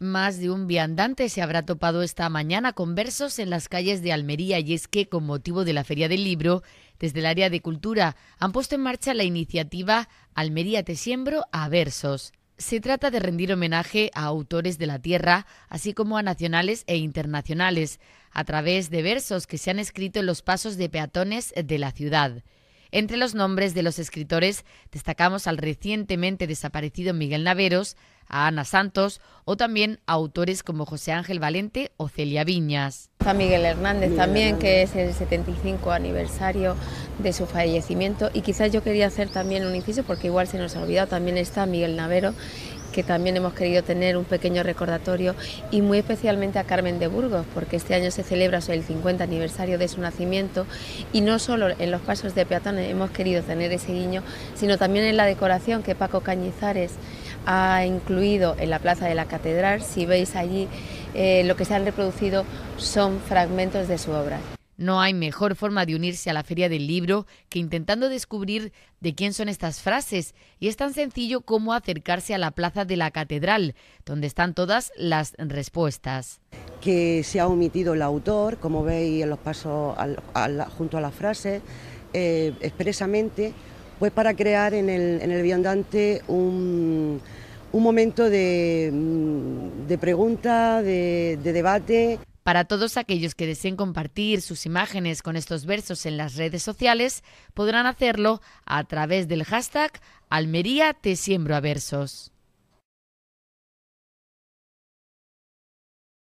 Más de un viandante se habrá topado esta mañana con versos en las calles de Almería y es que con motivo de la Feria del Libro, desde el área de cultura han puesto en marcha la iniciativa Almería te siembro a versos. Se trata de rendir homenaje a autores de la tierra, así como a nacionales e internacionales, a través de versos que se han escrito en los pasos de peatones de la ciudad. Entre los nombres de los escritores destacamos al recientemente desaparecido Miguel Naveros, a Ana Santos o también a autores como José Ángel Valente o Celia Viñas. Está Miguel Hernández también, que es el 75 aniversario de su fallecimiento. Y quizás yo quería hacer también un inciso, porque igual se nos ha olvidado, también está Miguel Navero, que también hemos querido tener un pequeño recordatorio y muy especialmente a Carmen de Burgos, porque este año se celebra el 50 aniversario de su nacimiento y no solo en los pasos de peatones hemos querido tener ese guiño, sino también en la decoración que Paco Cañizares ha incluido en la plaza de la catedral. Si veis allí, eh, lo que se han reproducido son fragmentos de su obra. No hay mejor forma de unirse a la feria del libro que intentando descubrir de quién son estas frases, y es tan sencillo como acercarse a la plaza de la catedral, donde están todas las respuestas. Que se ha omitido el autor, como veis en los pasos junto a las frases, eh, expresamente, pues para crear en el, viandante un, momento de, mm, pregunta, de debate. Para todos aquellos que deseen compartir sus imágenes con estos versos en las redes sociales, podrán hacerlo a través del hashtag Almería Te Versos.